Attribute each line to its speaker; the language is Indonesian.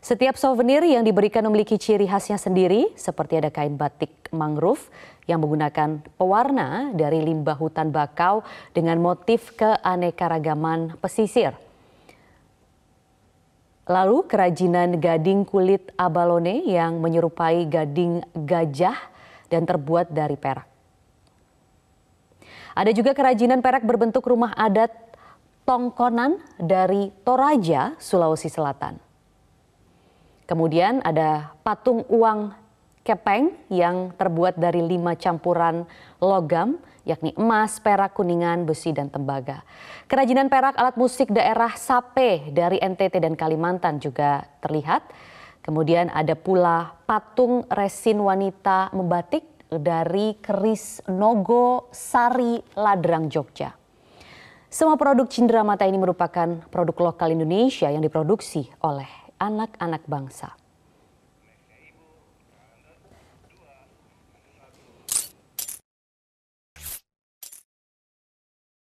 Speaker 1: Setiap
Speaker 2: souvenir yang diberikan memiliki ciri khasnya sendiri, seperti ada kain batik mangrove yang menggunakan pewarna dari limbah hutan bakau dengan motif keanekaragaman pesisir. Lalu kerajinan gading kulit abalone yang menyerupai gading gajah dan terbuat dari perak. Ada juga kerajinan perak berbentuk rumah adat tongkonan dari Toraja, Sulawesi Selatan. Kemudian ada patung uang kepeng yang terbuat dari lima campuran logam, yakni emas, perak, kuningan, besi, dan tembaga. Kerajinan perak alat musik daerah Sape dari NTT dan Kalimantan juga terlihat. Kemudian ada pula patung resin wanita membatik dari keris Nogo Sari Ladrang Jogja. Semua produk cindera mata ini merupakan produk lokal Indonesia yang diproduksi oleh anak-anak bangsa.